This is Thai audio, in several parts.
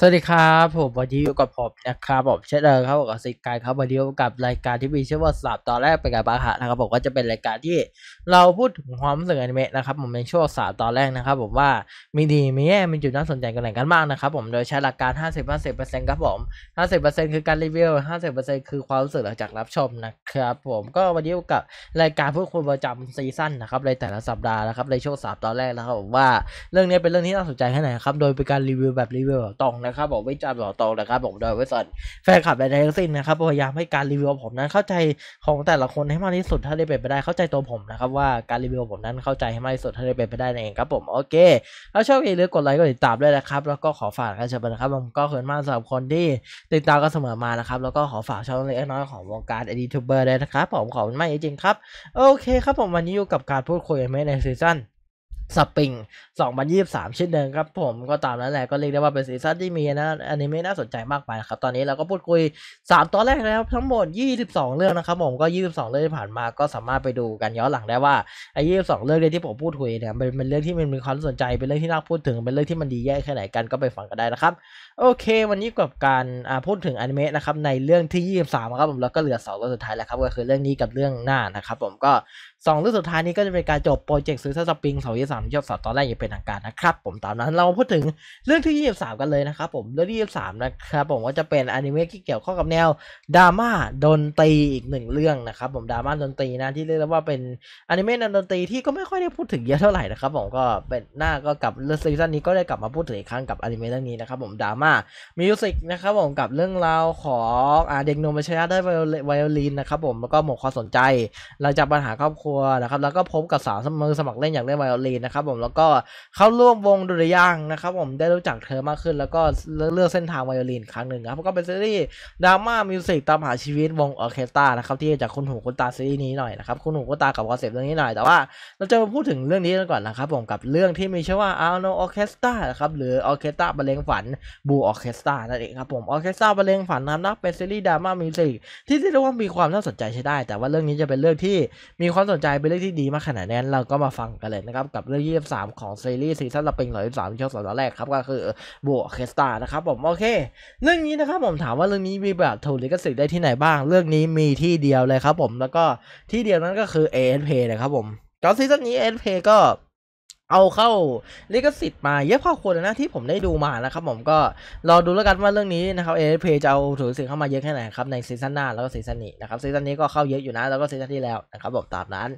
สวัสดีครับผมวันนี้อยู่กับผมนะครับผมเชนเดอร์ครับกับสิการครับวันนี้กับรายการที่มีชื่อว่าสามตอนแรกเป็นการบาหะนะครับผมก็จะเป็นรายการที่ เราพูดถึงความรู้สึกอนิเมะนะครับผมในช่วงสามตอนแรกนะครับผมว่ามีดีมีแย่มีจุดน่าสนใจกันไหนกันบ้างนะครับผมโดยใช้หลักการ 50 50ครับผม 50คือการรีวิว 50 คือความรู้สึกหลังจากรับชมนะครับผมก็วันนี้กับรายการพูดคุยประจำซีซั่นนะครับในแต่ละสัปดาห์นะครับในช่วงสามตอนแรกนะครับผมว่าเรื่องนี้เป็นเรื่องที่น่าสนใจแค่ไหนครับโดยเป็นการรีวิวแบบรีวิวตรงะครับผมวิจารณ์อกตรงนะครับผมโดยเวสันแฟนคลับใดทั้งสิ้นนะครับพยายามให้การรีวิวผมนั้นเข้าใจของแต่ละคนให้มากที่สุดถ้าได้เป็นไปได้เข้าใจตัวผมนะครับว่าการรีวิวผมนั้นเข้าใจให้มากที่สุดถ้าได้เป็นไปได้นั่นเองครับผมโอเคถ้าชอบอย่าลืมกดไลค์กดติดตามด้วยนะครับแล้วก็ขอฝากกันเชิญนะครับผมก็เขินมากสำหรับคนที่ติดตามก็เสมอมานะครับแล้วก็ขอฝากช่องเล็กน้อยของวงการอดิทูเบอร์ด้วยนะครับผมขอบคุณมากจริงๆครับโอเคครับผมวันนี้อยู่กับการพูดคุยกม่ในซีซั่นสปริง2023เช่นเดิมครับ ผมก็ตามนั้นแหละก็เรียกได้ว่าเป็นซีซั่นที่มีนะอันนี้ไม่น่าสนใจมากไปครับ ตอนนี้เราก็พูดคุย3ตอนแรกแล้วทั้งหมด 22เรื่องนะครับ ผมก็22เรื่องที่ผ่านมาก็สามารถไปดูกันย้อนหลังได้ว่าไอ้22เรื่องที่ผมพูดคุยเนี่ยเป็นเรื่องที่มันมีความสนใจเป็นเรื่องที่น่าพูดถึงเป็นเรื่องที่มันดีแย่แค่ไหนกันก็ไปฟังกันได้นะครับโอเควันนี้กับการพูดถึงอนิเมะนะครับในเรื่องที่ 23ครับผมแล้วก็เหลือ2เรื่องสุดท้ายแล้วครับก็คือเรื่องนี้กับเรื่องหน้านะครับผมก็2เรื่องสุดท้ายนี้ก็จะเป็นการจบโปรเจกต์ซื้อซสปริงสองยี่สามยอดสตอนแรกอย่างเป็นทางการนะครับผมตามนั้นเราพูดถึงเรื่องที่ 23 กันเลยนะครับผมเรื่องที่23นะครับผมก็จะเป็นอนิเมะที่เกี่ยวข้องกับแนวดราม่าดนตรีอีกหนึ่งเรื่องนะครับผมดราม่าดนตรีนะที่เรียกว่าเป็นอนิเมะดนตรีที่ก็ไม่ค่อยได้พูดถึงเยอะเท่าไหร่นะครับผมก็เป็นหน้าก็กับซีซั่นนี้ก็ได้กลับมาพูดถึงอีกครั้งกับอนิเมะเรื่องนี้นะครับผมดราม่า่ามิวสิกนะครับ ผม กับเรื่องราวของอ่าเด็กนุ่มไปชนะได้ไวโอลินนะครับผม แล้วก็หมดความสนใจหลังจากปัญหาครอบครัวนะครับแล้วก็พบกับสาวสมือสมัครเล่น อยากเล่นไวโอลินนะครับผมแล้วก็เข้าร่วมวง ดุริยางนะครับผมได้รู้จักเธอมากขึ้น แล้วก็เลือกเส้นทางไวโอลิน ครั้งหนึ่งครับก็เป็นซีรีส์ดราม่ามิวสิกตามหาชีวิตวงออเคสตรานะครับที่จากคุณหูคุณตาซีรีส์นี้หน่อยนะครับคุณหูคุณตากับคอนเซปต์เรื่องนี้หน่อยแต่ว่า เราจะพูดถึงเรื่องนี้กันก่อนนะครับผมกับเรื่องที่มีชื่อว่าอาโนออเคสตรานะครับหรือออเคสตราบรรเลงฝันบออเคสตรา นั่นเองครับผมออเคสตราบรรเลงฝันน้ำนักเป็นซีรีส์ดราม่ามิวสิกที่เรียกว่ามีความน่าสนใจใช้ได้ แต่ว่าเรื่องนี้จะเป็นเรื่องที่มีความสนใจเป็นเรื่องที่ดีมากขนาดนั้น เราก็มาฟังกันเลยนะครับ กับเรื่อง23 ของซีรีส์ซีซั่นละเป็นหน่อยสามช่วงสอนแรกครับก็คือบูออเคสตรานะครับผม โอเคเรื่องนี้นะครับ ผมถามว่าเรื่องนี้มีแบบถูกลิขสิทธิ์ได้ที่ไหนบ้าง เรื่องนี้มีที่เดียวเลยครับ ผม แล้วก็ที่เดียวนั้นก็คือ ANP นะครับผมตอนซีซั่นนี้ ANP ก็เอาเข้าลิขสิทธิ์มาเยอะพอควรนะที่ผมได้ดูมานะครับผมก็รอดูแล้วกันว่าเรื่องนี้นะครับ เอเพจะเอาถือสิทธิ์เข้ามาเยอะแค่ไหนครับ ในซีซั่นหน้าแล้วก็ซีซั่นนี้นะครับซีซั่นนี้ก็เข้าเยอะอยู่นะแล้วก็ซีซั่นที่แล้วนะครับอกตามนั้น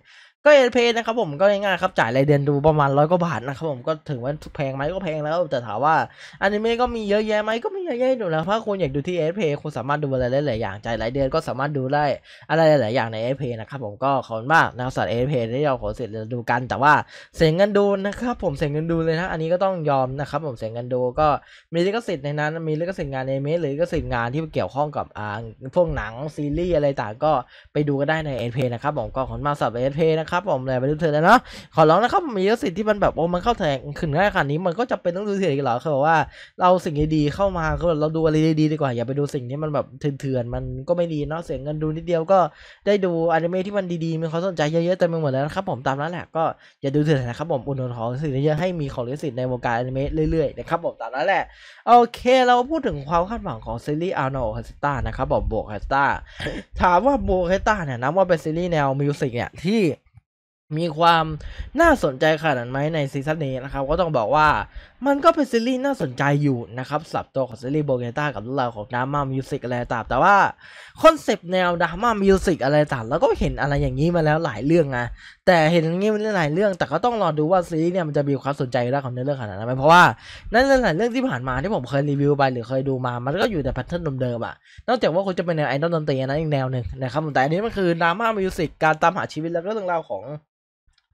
ก็เอเพย์นะครับผมก็ง่ายๆครับจ่ายรายเดือนดูประมาณร้อยกว่าบาทนะครับผมก็ถึงว่าแพงไหมก็แพงแล้วแต่ถามว่าอนิเมะก็มีเยอะแยะไหมก็มีเยอะแยะอยู่แล้วถ้าคุณอยากดูที่เอเพย์คุณสามารถดูอะไรหลายอย่างจ่ายรายเดือนก็สามารถดูได้อะไรหลายอย่างในเอเพย์นะครับผมก็ขอบคุณมากนะัสัตว์เอเพที่เราขอเสร็จดูกัน แต่ว่าเสียงเงินดูนะครับผมเสียงเงินดูเลยนะ อันนี้ก็ต้องยอมนะครับผมเสียงเงินดูก็มีลิขสิทธิ์ในนั้น มีลิขสิทธิ์งานเอเมะหรือลิขสิทธิ์งานที่เกี่ยวข้องกับอ่าพวกหนังซีรีส์อะไรต่างก็ไปดูก็ได้ในเอเพนะครับผมก็ขอบคุณมากสัตว์เอเพนะครับผมเลยไปดูเธอแล้วเนาะขอร้องนะครับมีสิทธิ์ที่มันแบบโอ้มันเข้าแทงขึ้นง่ายขนาดนี้ มันก็จะเป็นต้องดูเถื่อนอีกเหรอคือบอกว่าเราสิ่งดีๆเข้ามาก็เราดูอะไรดีๆดีกว่า อย่าไปดูสิ่งที่มันแบบเถื่อนๆมันก็ไม่ดีเนาะเสียเงินดูนิดเดียวก็ได้ดูอนิเมะที่มันดีๆมีความสนใจเยอะๆเต็มไปหมดแล้วนะครับผมตามนั้นแหละก็อย่าดูเถื่อนนะครับผมอุดหนุนของสิทธิ์เยอะให้มีของลิขสิทธิ์ในวงการอนิเมะเรื่อยๆนะครับผมตามนั้นแหละโอเคเราพูดถึงความคาดหวังของซีรีส์อาร์โนฮัสตานะครับผมโบฮัสตาถามว่าโบฮัสตาเนี่ยนับว่าเป็นซีรีส์แนวมิวสิกเนี่ยที่มีความน่าสนใจขนาดไหมในซีซั่นนี้นะครับก็ต้องบอกว่ามันก็เป็นซีรีส์น่าสนใจอยู่นะครับสับตัวของซีรีส์โบเกต้ากับเรื่องราวของดราม่ามิวสิกอะไรต่างแต่ว่าคอนเซปต์แนวดราม่ามิวสิกอะไรต่าง แล้วก็เห็นอะไรอย่างนี้มาแล้วหลายเรื่องนะแต่เห็นอย่างนี้มาหลายเรื่อง แต่ก็ต้องรอดูว่าซีรีส์เนี่ยมันจะมีความสนใจเรื่องของเนื้อเรื่องขนาดไหนเพราะว่านั่นหลายเรื่องที่ผ่านมาที่ผมเคยรีวิวไปหรือเคยดูมามันก็อยู่แต่แพทเทิร์นเดิมๆอะนอกจากว่าคุณจะเป็นแนวไอดอลดนตรีนั้นอีกแนวหนึ่งนะครับแต่อันนี้มันคือดราม่ามิวสิกการตามหาชีวิตแล้วก็เรื่องราวของ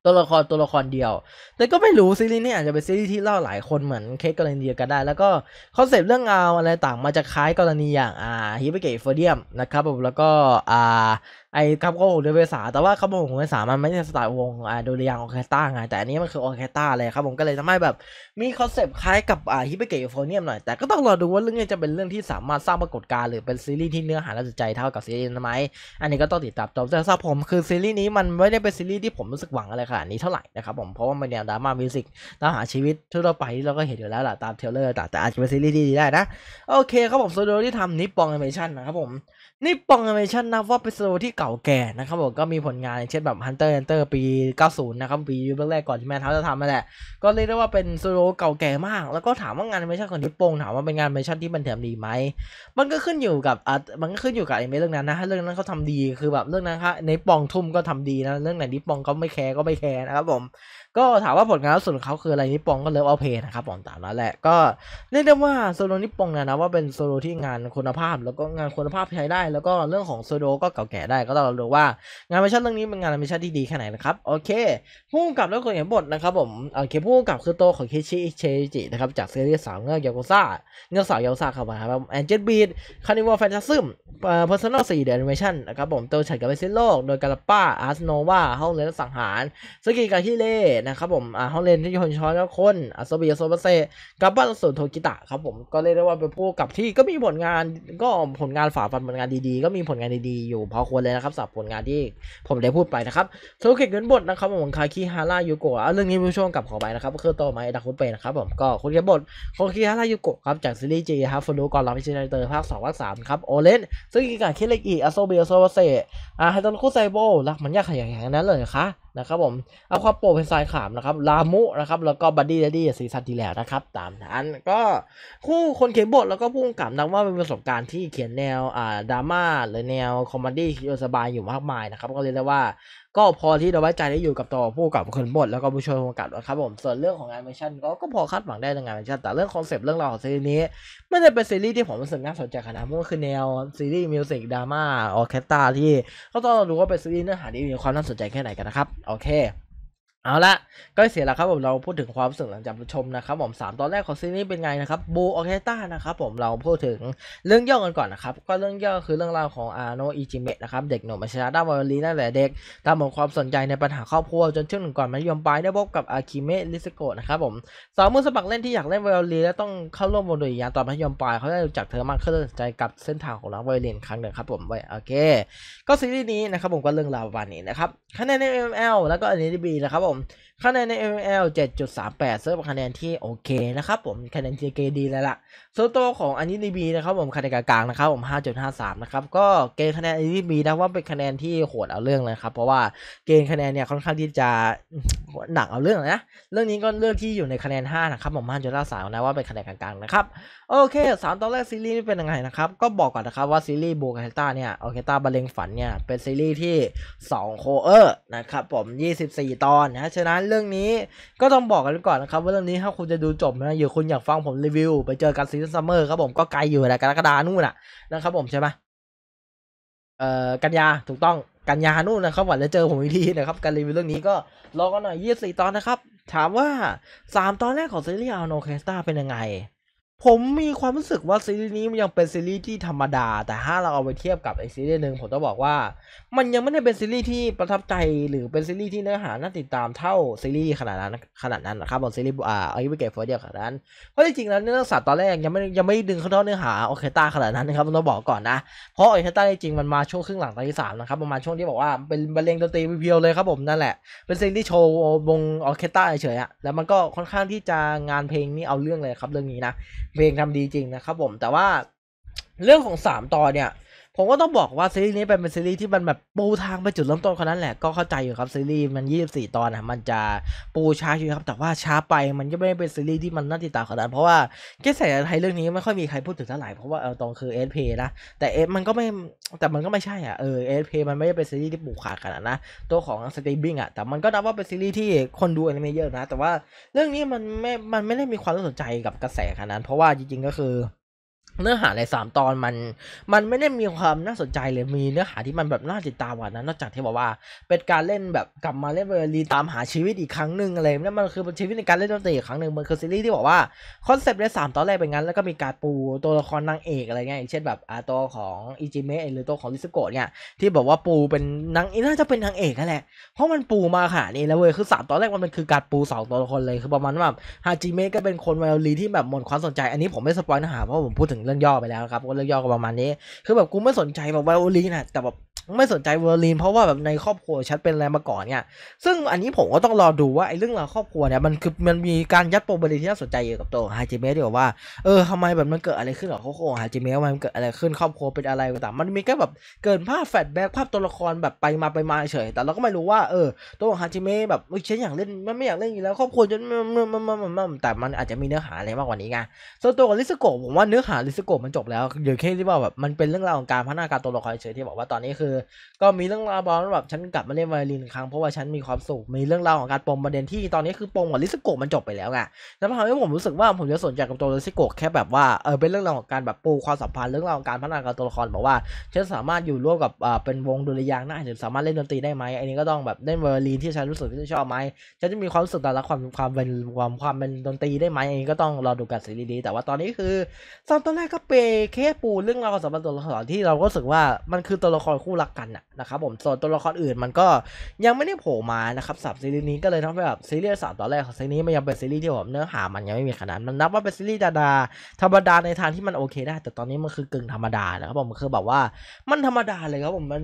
ตัวละคร ตัวละครเดียว แต่ก็ไม่รู้ซีรีส์นี้อาจจะเป็นซีรีส์ที่เล่าหลายคนเหมือนเคสกรณีเดียวกันได้แล้วก็ คอนเซปต์เรื่องราวอะไรต่างมาจะคล้ายกรณีอย่างอ่าฮิปเปเกตเฟเดียมนะครับผมแล้วก็อ่าไอ้คำโกหกเดเวสาแต่ว่าคำโกหกของเดเวสามันไม่ใช่สไตล์วงอ่าโดเรียงออเคสตราไง แต่อันนี้มันคือออเคสตราเลยครับผมก็เลยทำให้แบบมีคอนเซปต์คล้ายกับอ่าฮิปเปเกะโฟเนียมหน่อย แต่ก็ต้องรอดูว่าเรื่องนี้จะเป็นเรื่องที่สามารถสร้างปรากฏการณ์หรือเป็นซีรีส์ที่เนื้อหาและจิตใจเท่ากับซีรีส์นั้นไหมอันนี้ก็ต้องติดตามต่อแต่สำหรับผมคือซีรีส์นี้มันไม่ได้เป็นซีรีส์ที่ผมรู้สึกหวังอะไรขนาดนี้เท่าไหร่นะครับผมเพราะว่ามันแนวดราม่ามิวสิกตามหาชีวิตทั่วไปที่เราก็เห็นอยู่แล้วล่ะตามเทเลอร์แต่อาจจะเป็นซีรีส์ที่ดีได้นะโอเคครับผมโซโที่ทำนิปปองแอนิเมชันนะครับผมนี่ปองแอนิเมชันนับว่าเป็นสตูที่เก่าแก่นะครับผมก็มีผลงานเช่นแบบ Hunter นเตอร์ปี 90 นะครับปียุคแรกก่อนที่แมเท้าจะทำมาแหละ ก็เรียกได้ว่าเป็นสตูเก่าแก่มาก แล้วก็ถามว่างานแอนิเมชันของทิปองถามว่าเป็นงานแอนิเมชันที่มันเถีอมดีไหมมันก็ขึ้นอยู่กับอ่ะมันก็ขึ้นอยู่กับไอ้เรื่องนั้นนะถ้าเรื่องนั้นเขาทำดีคือแบบเรื่องนั้นครับในปองทุ่มก็ทำดีนะ เรื่องไหนทิปปองเขาไม่แคร์ก็ไม่แคร์นะครับผมก็ถามว่าผลงาน่สุดของเขาคืออะไรนิปองก็เลิฟเอาเพลนะครับผมตามนั้นแหละก็เรียกได้ว่าโซโลนิปองเนี่ยนะว่าเป็นโซโลที่งานคุณภาพแล้วก็งานคุณภาพใช้ได้แล้วก็เรื่องของโซโลก็เก่าแก่ได้ก็ต้องรู้ว่างานมิชชั่นเรื่องนี้เป็นงานมิชชั่นที่ดีแค่ไหนนะครับโอเคผู้กำับแล้วคนเขียนบทนะครับผมโอเคผู้กับคือโตของเคชิเชจินะครับจากซีรีส์สาวเงือกยากุซ่าเงือกสาวยากุซ่าครับผมแอนเจลบีดคานิวัลแฟนตาซึมเพอร์ซันอลสี่เดอะแอนิเมชั่นนะครับผมโตฉันกับเบสิโลก โดยกาลป้าอาร์สโนวาเฮาเลนสังหารสกิกาฮิเลนะครับผม อ่าฮองเยนที่ยอนชอนแล้วคนอาศวบีอัโซเซกับบ้านสุวนโทกิตะครับผม ก็เรียกได้ว่าเป็นผู้กับที่ ก็มีผลงาน ก็ผลงานฝาฟันผลงานดีๆ ก็มีผลงานดีๆอยู่พอควรเลยนะครับสำหรับผลงานที่ผมได้พูดไปนะครับโซเกะเงินบทนะครับผมคาคิฮาร่ายูโกะเรื่องนี้ผู้ชมกับขอไปนะครับก็คือต่อมาดาคุเปนะครับผม ก็คณเขียนบทคาคิฮาร่ายูโกะครับ จากซีรีส์จีครับฟลูกอนราฟพิชเนเตอร์ภาคสองภาคสามครับโอเลนซึ่งกิกาคิเลกิอาศวบีอัโซเซอ่าไฮตอนค่ไซโบรักมันยากขยันแขงนั้นเลยค่ะนะครับผม เอาความโปรเป็นสายขามนะครับลามุนะครับ แล้วก็บัดดี้เดดี้ซีซั่นที่แล้วนะครับ ตามนั้นก็คู่คนเขียนบทแล้วก็ผู้กำกับนับว่าเป็นประสบการณ์ที่เขียนแนว อ่าดราม่า หรือแนว คอมเมดี้สบาย อยู่มากมายนะครับ ก็เรียกได้ว่าก็พอที่เราไว้ใจได้อยู่กับตัวผู้กับคนบทแล้วก็ผู้ช่วยผู้กับะครับผมส่วนเรื่องของงานมิชชั่นก็ก็พอคาดหวังได้ในงานมิชชั่นแต่เรื่องคอนเซปต์เรื่องราวของซีรีส์นี้มันจะเป็นซีรีส์ที่ผมรู้สึกน่าสนใจขนาดเพราะว่าคือแนวซีรีส์มิวสิกดราม่าออเคสตราที่ก็ต้องดูว่าเป็นซีรีส์เนื้อหาที่มีความน่าสนใจแค่ไหนกันนะครับโอเคเอาละก็เสียแล้วครับผม เราพูดถึงความสุขหลังจากชมนะครับผมสามตอนแรกของซีรีส์เป็นไงนะครับบูออเคต้านะครับผมเราพูดถึงเรื่องย่อกันก่อนนะครับ ก็เรื่องย่อคือเรื่องราวของอาโนอิจิเมะนะครับเด็กหนุ่มอาชฉริะด้านวาลีนั่นแหละเด็กตามหมดความสนใจในปัญหาครอบครัวจนช่วงหนึ่งก่อนมันยอมปลยได้พบกับอาคิเมะลิสโกะนะครับผมสาวมือสมัครเล่นที่อยากเล่นวอลีและต้องเข้าร่วมวงดนตรีตอนมันยอมปลยเขาได้รู้จักเธอมากขึ้นนใจกับเส้นทางของนักวอลีครั้งหนึ่งครับผมไว้โอเค ก็ซีรีส์นี้นะครับผมก็เรื่องราววันนี้นะครับคะแนนใน m ลแล้วก็อันนี้ดีนะครับผม home คะแนนใน ML 7.38 เซิร์ฟคะแนนที่โอเคนะครับ ผมคะแนน JK ดีแล้วล่ะโซโตของอันนี้ดีบีนะครับผมคะแนนกลางๆนะครับผม 5.53 นะครับ ก็เกณฑ์คะแนนอันนี้บีนะว่าเป็นคะแนนที่โหดเอาเรื่องเลยครับเพราะว่าเกณฑ์คะแนนเนี่ยค่อนข้างที่จะหนักเอาเรื่องนะเรื่องนี้ก็เลือกที่อยู่ในคะแนน 5 นะครับผม 5.53นะว่าเป็นคะแนนกลางๆนะครับ โอเคสามตอนแรกซีรีส์นี่เป็นยังไงนะครับก็บอกก่อนนะครับว่าซีรีส์บูคาเฮต้าเนี่ยโอเคต้าบาเลงฝันเนี่ยเป็นซีรีส์ที่2โคเออร์นะครับผม 24 ตอนนะฉะนั้นเรื่องนี้ก็ต้องบอกกันก่อนนะครับว่าเรื่องนี้ถ้าคุณจะดูจบนะอยู่คุณอยากฟังผมรีวิว ไปเจอกันซีซั่นซัมเมอร์ครับผมก็ไกลอยู่แหละกรกฎานู่นน่ะนะครับผมใช่ไหมเอ่อกันยาถูกต้องกันยานู่นนะครับหวังจะเจอผมอีกทีนะครับ การรีวิวเรื่องนี้ก็ รอกันหน่อย24 ตอนนะครับ ถามว่า3ตอนแรกของซีรีส์อลโนเคสตาเป็นยังไงผมมีความรู้สึกว่าซีรีส์นี้มันยังเป็นซีรีส์ที่ธรรมดาแต่ถ้าเราเอาไปเทียบกับไอซีรีส์หนึ่งผมต้องบอกว่า มันยังไม่ได้เป็นซีรีส์ที่ประทับใจหรือเป็นซีรีส์ที่เนื้อหาน่าติดตามเท่าซีรีส์ขนาดนั้นขนาดนั้นนะครับบนซีรีส์อ่าไอวิกเกตโฟร์เดียขนาดนั้นเพราะจริงๆแล้วเนื้อสัตว์ตอนแรกยังไม่ยังไม่ดึงเข้าเนื้อหาโอเคต้าขนาดนั้นนะครับต้องบอกก่อนนะเพราะไอเคต้าจริงมันมาช่วงครึ่งหลังตอนที่สามนะครับประมาณช่วงที่บอกว่าเป็นบรรเลงดนตรีเพียวเลยครับผมนั่นแหละเป็นซีรีส์โชว์วงออเคตาเฉยๆแล้วมันก็ค่อนข้างที่จะงานเพลงนีเอาเรื่องเลยครับเรื่องนี้นะเพลงทำดีจริงนะครับผมแต่ว่า เรื่องของสามตอนเนี่ยผมก็ต้องบอกว่าซีรีส์นี้เป็นซีรีส์ที่มันแบบปูทางไปจุดเริ่มต้นคนนั้นแหละก็เข้าใจอยู่ครับซีรีส์มัน 24 ตอนนะมันจะปูช้าอยู่ครับแต่ว่าช้าไปมันก็ไม่ได้เป็นซีรีส์ที่มันน่าติดตามขนาดเพราะว่าแกแสไทยเรื่องนี้ไม่ค่อยมีใครพูดถึงเท่าไหร่เพราะว่าเออตรงคือเอสเพนะแต่เอสมันก็ไม่แต่มันก็ไม่ใช่อ่ะเออเอสเพมันไม่ได้เป็นซีรีส์ที่ปูขาดขนาดนะตัวของสตรีมมิ่งอ่ะแต่มันก็นับว่าเป็นซีรีส์ที่คนดูอนิเมะเยอะนะแต่ว่าเรื่องนี้มันไม่ มันไม่ได้มีความสนใจกับกระแสขนาดเพราะว่าจริงๆ ก็คือเนื้อหาในสามตอนมันมันไม่ได้มีความน่าสนใจเลย มีเนื้อหาที่มันแบบน่าติดตามกว่านั้น นอกจากที่บอกว่า เป็นการเล่นแบบกลับมา เล่นเวอร์ลีตามหาชีวิตอีกครั้งหนึ่งอะไรนั่นมันคือเป็นชีวิตในการเล่นดนตรีอีกครั้งหนึ่งมันคือซีรีส์ที่บอกว่าคอนเซปต์ในสามตอนแรกเป็นงั้น แล้วก็มีการปูตัวละครนางเอกอะไรเงี้ยเช่นแบบอาตัวของอิจิเมะหรือตัวของลิุโกะเนี่ยที่บอกว่าปูเป็นนางน่าจะเป็นนางเอกนั่นแหละเพราะมันปูมาค่ะนี่แล้วเว้ยคือสามตอนแรกมันเป็นคือการปูสองตัวละครเลยคือประมาณว่าฮาจิเมะก็เป็นคนเวร์ลีที่แบบหมดความสนใจอันนี้ผมไม่สปอยนะฮะเพราะผมพูดึงเรื่องย่อไปแล้วครับก็เรื่องย่อก็ประมาณนี้คือแบบกูไม่สนใจแบบไวโอลินอะแต่แบบไม่สนใจเวอร์ลินเพราะว่าแบบในครอบครัวชัดเป็นอะไรมาก่อนเนี่ยซึ่งอันนี้ผมก็ต้องรอดูว่าไอ้เรื่องราวครอบครัวเนี่ยมันคือมันมีการยัดปมประเด็นที่น่าสนใจเยอะกับตัวฮาจิเมะดีกวว่า เออทำไมแบบมันเกิดอะไรขึ้นกับครอบครัวฮาจิเมะมันเกิดอะไรขึ้นครอบครัวเป็นอะไรต่างมันมีแค่แบบเกินภาพแฟลชแบ็กภาพตัวละครแบบไปมาไปมาเฉยแต่เราก็ไม่รู้ว่าเออตัวฮาจิเมะแบบฉันอยากเล่นมันไม่อยากเล่นอีกแล้วครอบครัวจนมมมมัััันนนนแต่มันอาจจะมีเนื้อหาอะไรมากกว่านี้ไงส่วนตัวลิสโกผมว่าเนื้อหาลิสโกมันจบแล้วเดี๋ยวแค่ที่ว่าแบบมันเป็นเรื่องราวของการพัฒนาการตัวละครเฉยที่บอกว่าตอนนี้คืออก็มีเรื่องราวบอลแบบฉันกลับมาเล่นไวโอลินอีกครั้งเพราะว่าฉันมีความสุขมีเรื่องราวของการปมประเด็นที่ตอนนี้คือปมของลิซโกมันจบไปแล้วไงแล้วทำให้ผมรู้สึกว่าผมจะสนใจกับตัวลิซโกแค่แบบว่าเออเป็นเรื่องราวของการแบบปูความสัมพันธ์เรื่องราวของการพัฒนาการตัวละครบอกว่าฉันสามารถอยู่ร่วมกับอ่าเป็นวงดุริยางได้หรือสามารถเล่นดนตรีได้ไหมอันนี้ก็ต้องแบบเล่นไวโอลินที่ฉันรู้สึกที่ชอบไหมฉันจะมีความรู้สึกแต่ละความความเป็นความความเป็นดนตรีได้ไหมอันนี้ก็ต้องรอดูกันรีสิดีๆ แต่ว่าตอนนี้คือตอนตอนแรกก็เปแค่ปูเรื่องราวของสัมพันธ์ตัวละครที่เราก็รู้สึกว่ามันคือตัวละครคู่รัักกันนะครับผมส่วนตัวละครอื่นมันก็ยังไม่ได้โผล่มานะครับสับซีรีส์นี้ก็เลยทำให้แบบซีรีส์สามตอนแรกของซีรีส์มันยังเป็นซีรีส์ที่ผมเนื้อหามันยังไม่มีขนาดมันนับว่าเป็นซีรีส์ดาดาธรรมดาในทางที่มันโอเคได้แต่ตอนนี้มันคือกึ่งธรรมดานะครับผมคือแบบว่ามันธรรมดาเลยครับผมมัน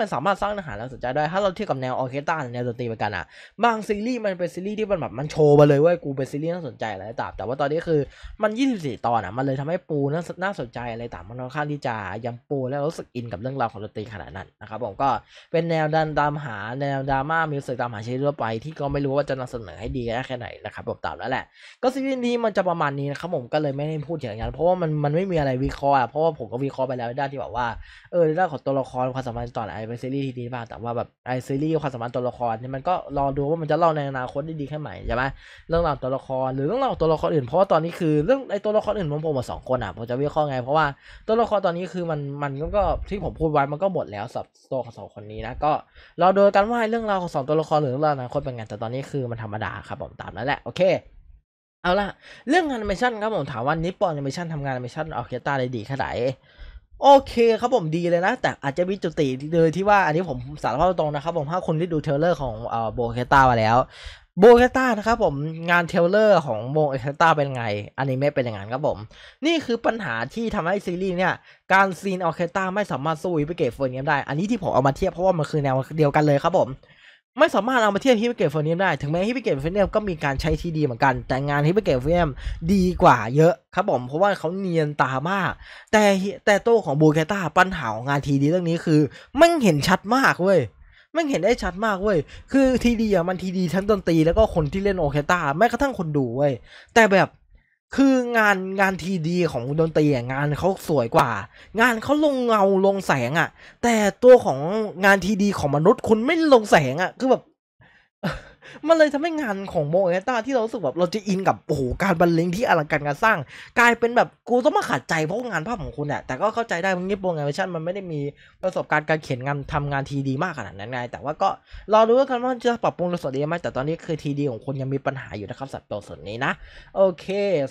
มันสามารถสร้างเนื้อหาแล้วสนใจได้ถ้าเราเทียบกับแนวออเคสตราแนวดนตรีไปกันอ่ะ บางซีรีส์มันเป็นซีรีส์ที่มันแบบมันโชว์ไปเลยว่ากูเป็นซีรีส์น่าสนใจอะไรต่างแต่ว่าตอนนี้คือมัน24ตอนอ่ะมันเลยทำให้ปูน่าสนใจอะไรต่างมันค่อนข้างที่จะยงปูแล้วรู้สึกอินกับเรื่องราวของดนตรีขนาดนั้นนั้นนะครับผมก็เป็นแนวดันตามหาแนวดราม่ามิวสิกตามหาชีวิตทั่วไป ที่ก็ไม่รู้ว่าจะนำเสนอให้ดีแค่ไหนนะครับผมตามแล้วแหละ ก็ซีรีส์นี้มันจะประมาณนี้นะครับผมก็เลยไม่ได้พูดอย่างนั้นเพราะว่ามันมันไม่มีอะไรวิเคราะห์เพราะว่าผมก็วิเคราะห์ไปแล้วด้านที่แบบว่าเออด้านของตัวละครความสัมพันธ์ต่อไอเป็นซีรีส์ที่ดีบ้างแต่ว่าแบบไอซีรีส์ความสัมพันธ์ตัวละครเนี่ยมันก็รอดูว่ามันจะเล่าในอนาคตได้ดีแค่ไหนใช่ไหมเรื่องราวตัวละครหรือเรื่องราวตัวละครอื่น เพราะว่าตอนนี้คือเรื่องไอตัวละครอื่นันผมมาสองคนอ่ะผมจะวิเคราะห์ไง เพราะว่าตัวละครตอนนี้คือมันมันก็ที่ผมพูดไว้มันก็หมดแล้วสับตัวของสองคนนี้นะก็เราดูกันว่าเรื่องราวของสองตัวละครหรือเรื่องราวอนาคตเป็นไงแต่ตอนนี้คือมันธรรมดาครับผมตามนั้นแหละโอเคเอาละเรื่องงานแอนิเมชันครับผมถามว่านิปปอนแอนิเมชันทำงานแอนิเมชันออเคสตราได้ดีขนาดไหนโอเคครับผมดีเลยนะ แต่อาจจะมีจุดติเลยที่ว่าอันนี้ผมสารภาพตรงนะครับผมถ้าคนทีดดูเทเลอร์ของเอ่อโบเคตามาแล้วโบเกต้านะครับผมงานเทเลอร์ของโบเกต้าเป็นไงอนิเมะเป็นอย่างนั้นครับผมนี่คือปัญหาที่ทำให้ซีรีส์เนี่ยการซีนออเคต้าไม่สามารถสู้ฮิปเกตเฟร์นียมได้ อันนี้ที่ผมเอามาเทียบเพราะว่ามันคือแนวเดียวกันเลยครับผมไม่สามารถเอามาเทียบฮิปเกตเฟ์เนมได้ ถึงแม้ฮิปเกตเฟ์เนมก็มีการใช้ที่ดีเหมือนกันแต่งานฮิปเกตเฟ์เนมดีกว่าเยอะครับผมเพราะว่าเขาเนียนตามากแต่แต่โต้ของโบเกต้าปัญหาของงานทีดีเรื่องนี้คือมันเห็นชัดมากเว้ยม่งเห็นได้ชัดมากเว้ย คือทีดีอ่ะมันทีดีทั้งดนตรีแล้วก็คนที่เล่นโอเคตาแม้กระทั่งคนดูเว้ย แต่แบบคืองานงานทีดี ของดนตรีงานเขาสวยกว่า งานเขาลงเงาลงแสงอะ่ะ แต่ตัวของงานทีดีของมนุษย์คุณไม่ลงแสงอะ่ะคือแบบมันเลยทำให้งานของโมเอต้าที่เราสึกแบบเราจะอินกับโอ้โหการบรรเลงที่อลังการงานสร้าง กลายเป็นแบบ กูต้องมาขัดใจเพราะงานภาพของคุณเนี่ยแต่ก็เข้าใจได้เพราะงีโปุ่แอริมชันมันไม่ได้มีประสบการณ์การเขียนงานทำงานทีดีมากขนาดนั้นไงแต่ว่าก็รอดูกันว่าจะปรับปรุงในส่วนนี้ไหมแต่ตอนนี้คือทีดีของคุณยังมีปัญหาอยู่นะครับสัตว์ตัวส่วนนี้นะโอเค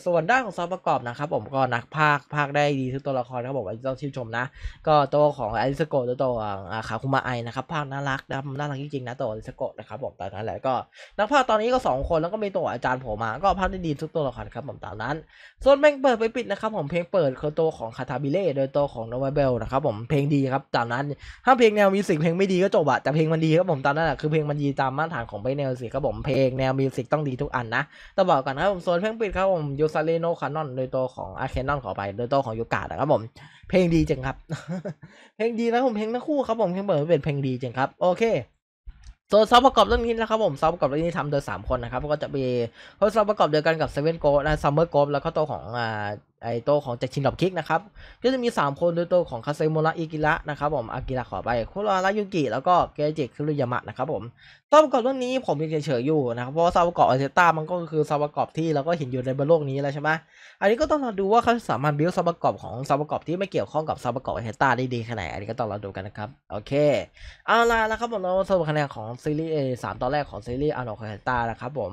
ส่วนด้านของซอฟประกอบนะครับผมก็นักภาคภาคได้ดีทุกตัวละครนะครับผมต้องชื่นชมนะ ก็ตัวของไอซิโกตัวตัวคาคุมาไอนะครับภาคน่ารักนะน่ารักจริงๆนะตัวไอซิโกนะครับผมตอนนั้นแหละก็นักภาคตอนนี้ก็ 2 คนแล้วก็มีตัวอาจารย์ผมมาก็ภาพได้ดีทุกตัวละครครับผมตามนั้น ส่วนเพลงเปิดไปปิดนะครับผมเพลงเปิดคือตัวของคาทาบิเล่โดยตัวของโนเวเบลนะครับผมเพลงดีครับตามนั้นถ้าเพลงแนวมิวสิกเพลงไม่ดีก็จบอะแต่เพลงมันดีครับผมตามนั้นอะคือเพลงมันดีตามมาตรฐานของเพลงแนวสิครับผมเพลงแนวมิวสิกต้องดีทุกอันนะต้องบอกก่อนครับผมส่วนเพลงปิดครับผมยูซาเลโนคานอนโดยตัวของอาเคนนอนขอไปโดยตัวของยูกาดนะครับผมเพลงดีจริงครับ เพลงดีนะผมเพลงทั้งคู่ครับผมเพลงเปิดเป็นเพลงดีจริงครับโอเคส่วนซอฟประกอบเรื่องนี้นะครับ ผมซอฟประกอบเรื่องนี้ทำโดย 3 คน นะครับ ก็จะมีเขาซอฟประกอบเดียวกันกับเซเว่นโกลนะซัมเมอร์โกลแล้วก็ตัว ของ อ่าไอโตของจากชินดอบคิกนะครับก็จะมี 3 คนโดยตัวของคาเซโมระอิกิระนะครับผม อากิระขอไปคุราระยุกิแล้วก็เกจิคุรุยามะนะครับผมซาวประกอบเรื่องนี้ผมยังเฉยอยู่นะครับเพราะซาวประกอบอเซต้ามันก็คือ ซาวประกอบที่เราก็เห็นอยู่ในบนโลกนี้แล้วใช่ไหมอันนี้ก็ต้องรอดูว่าเขาสามารถบิลซาวประกอบของซาวประกอบที่ไม่เกี่ยวข้องกับซาวประกอบอเซต้าได้ดีแค่ไหนอันนี้ก็ต้องรอดูกันนะครับโอเคเอาล่ะนะครับผมเราสรุปคะแนนของซีรีส์สามตอนแรกของซีรีส์อโนคอซต้านะครับผม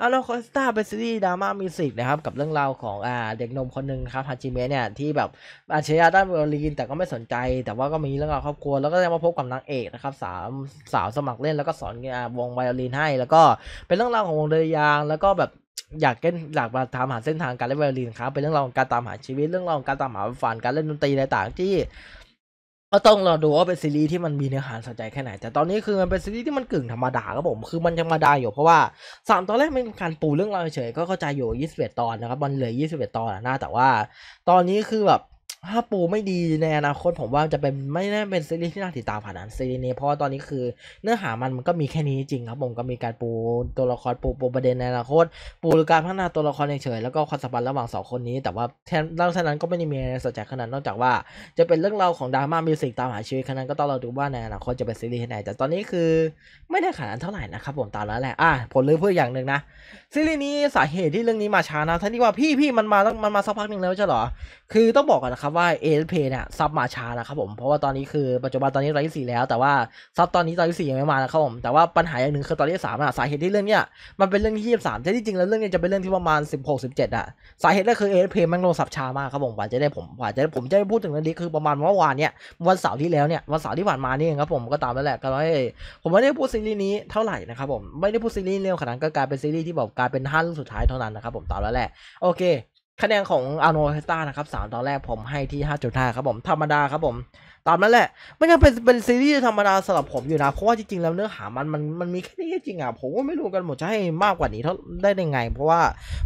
อโนคอซต้าเป็นซีรีส์ดราม่ามิวสิกนะครับกับเรื่องราวของอ่าเด็กนมคนนหนึ่งครับฮาจิเมะเนี่ยที่แบบอาชญาด้านเวโอลีนแต่ก็ไม่สนใจ แต่ว่าก็มีเรื่องราวครอบครัวแล้วก็ได้มาพบกับนางเอกนะครับสามสาวสมัครเล่นแล้วก็สอนวงไวโอลินให้ แล้วก็เป็นเรื่องราวของวงเดยางแล้วก็แบบอยากเล่นอยากมาตามหาเส้นทางการเล่นไวโอลินครับเป็นเรื่องราวของการตามหาชีวิตเรื่องราวของการตามหาฝันการเล่นดนตรีในต่างที่ก็ต้องรอดูว่าเป็นซีรีส์ที่มันมีเนื้อหาสนใจแค่ไหน แต่ตอนนี้คือมันเป็นซีรีส์ที่มันกึ่งธรรมดาครับผม คือมันธรรมดาอยู่เพราะว่า 3 ตอนแรกมันการปูเรื่องราวเฉยก็เข้าใจอยู่21ตอนนะครับมันเหลือ 21 ตอนนะแต่ว่าตอนนี้คือแบบถ้าปูไม่ดีในอนาคตผมว่าจะเป็นไม่แน่เป็นซีรีส์ที่น่าติดตามขนาดซีรีส์นี้เพราะว่าตอนนี้คือเนื้อหามันมันก็มีแค่นี้จริงครับผมก็มีการปูตัวละครปูปูประเด็นในอนาคตปูการพัฒนาตัวละครเฉยๆแล้วก็ความสัมพันธ์ระหว่างสองคนนี้ แต่ว่าแทนาเท่านั้นก็ไม่ได้มีอะไรสนใจขนาดนอกจากว่า จะเป็นเรื่องราวของดราม่ามิวสิกตามหาชีวิตขนาดก็ต้องรอดูว่าในอนาคตจะเป็นซีรีส์ไหนแต่ตอนนี้คือไม่ได้ขนาดเท่าไหร่นะครับผมตามนั้นแหละอ่ะผมลืมเพื่ออย่างหนึ่งนะซีรีส์นี้สาเหตุที่เรื่องนี้มาช้านะท่านที่ว่าพี่พี่มันมามันมาสักพักหนึ่งแล้วใช่หรอคือต้องบอกก่อนนะครับับว่าเอสเพเนี่ยซับมาช้านะครับผม เพราะว่าตอนนี้คือปัจจุบันตอนนี้ตอนที่สี่แล้วแต่ว่าซับตอนนี้ตอนที่สี่ยังไม่มานะครับผม แต่ว่าปัญหาอย่างหนึ่งคือตอนที่สามอะสาเหตุที่เรื่องเนี้ยมันเป็นเรื่องที่ยี่สิบสามแต่ที่จริงแล้วเรื่องเนี้ยจะเป็นเรื่องที่ประมาณสิบหกสิบเจ็ดอะสาเหตุแรกคือเอสเพมันลงซับช้ามากครับผมกว่าจะได้ผมกว่าจะได้ผมจะไพูดถึงเรื่องนี้คือประมาณเมื่อวานเนี้ยวันเสาร์ที่แล้วเนี่ยวันเสาร์ที่ผ่านมานี่เองครับผมก็ตามแล้วแหละก็เลยผมไม่ได้พูดซีรีส์นี้เท่าไหร่นะครับผมไม่ได้พูดซีรีส์เรขนาดก็กลายเป็นซีรีส์ที่แบบกลายเป็นห้าเรื่องสุดท้ายเท่านั้นนะครับผมตามแล้วแหละโอเคคะแนนของอาร์โนเฮตตานะครับสามตอนแรกผมให้ที่ 5.5 ครับผม ธรรมดาครับผมตามนั้นแหละมันยังเป็นเป็นซีรีส์ธรรมดาสำหรับผมอยู่นะเพราะว่าจริงๆแล้วเนื้อหามันมันมันมีแค่นี้จริงอ่ะผมก็ไม่รู้กันหมดจะให้มากกว่านี้เท่าได้ได้ไง เพราะว่า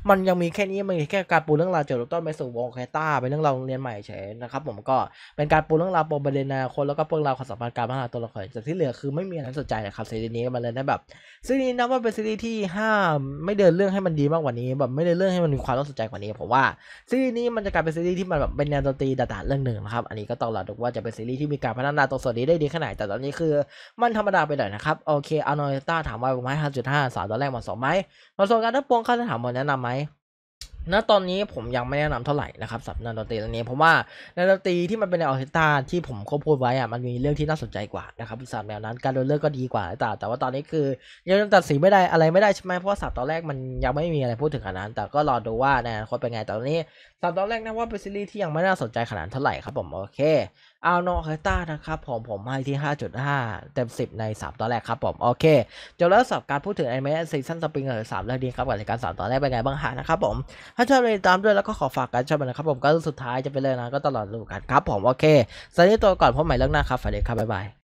มันยังมีแค่นี้มันแค่การปูเรื่องราวเจอร์ต้นไปสู่วงแคต้าเป็นเรื่องราวโรงเรียนใหม่เฉยนะครับผมก็เป็นการปูเรื่องราวปมประเด็นนาคนแล้วก็เรื่องราวความสัมพันธ์การพัฒนาตัวละครแต่ที่เหลือคือไม่มีอะไรสนใจนะครับซีรีส์นี้มันเลยได้แบบ ซีรีส์นับว่าเป็นซีรีส์ที่ห้ามไม่เดินเรื่องให้มันดีมากกว่านี้แบบไม่เดินเรื่องให้มันมีความน่าสนใจกว่านี้ผมว่าซีรีส์นี้มันจะกลายเป็นซีรีส์ที่มันแบบเป็นแนวดนตรีดัาๆเรื่องหนึ่งนะครับอันนี้ก็ต้องรอดูว่าจะเป็นซีรีส์ที่มีการพัฒนาตัวส่วีได้ดีขนาดแต่ตอนนี้คือ มันธรรมดาไปหน่อยนะครับโอเคอานอยต้าถามว่าไมห้ห้าจุดห้าสามตอนแรกมาสองไหมประสบการณ์ทั้งปวงเขาจะถาม่าแนะนำไหมณตอนนี้ผมยังไม่แนะนำเท่าไหร่นะครับสำหรับนดนตรีตอนนี้เพราะว่าในดนตรีที่มันเป็นในออเคสตราที่ผมกาพูดไว้อะมันมีเรื่องที่น่าสนใจกว่านะครับสามแนวนั้นการเดนเือกก็ดีกว่าแต่ แต่ว่าตอนนี้คือ ยังตัดสินไม่ได้อะไรไม่ได้ใช่ไหมเพราะสับตอนแรกมันยังไม่มีอะไรพูดถึงขนาดนั้น แต่ก็รอดูว่าในอนาคตเป็นไงแต่ตอนนี้สับตอนแรกนะว่าเป็นซีรีส์ที่ยังไม่น่าสนใจขนาดเท่าไหร่ครับ ผมโอเคอาโนคาต้านะครับผมผมให้ที่ 5.5 เต็ม 10 ใน 3 ตอนแรกครับผมโอเคจบแล้วสำหรับการพูดถึงไอเมซีซั่นสปริงเออสามเรื่องดีครับกับรายการสามตอนแรกเป็นไงบ้างฮะนะครับผมถ้าชอบเลยตามด้วยแล้วก็ขอฝากการชอมนะครับผมก็สุดท้ายจะเป็นเรื่องนั้นก็ตลอดรูกันครับผมโอเคสวัสดีตัวก่อนพบใหม่เรื่องหน้าครับสวัสดีครับบ๊ายบาย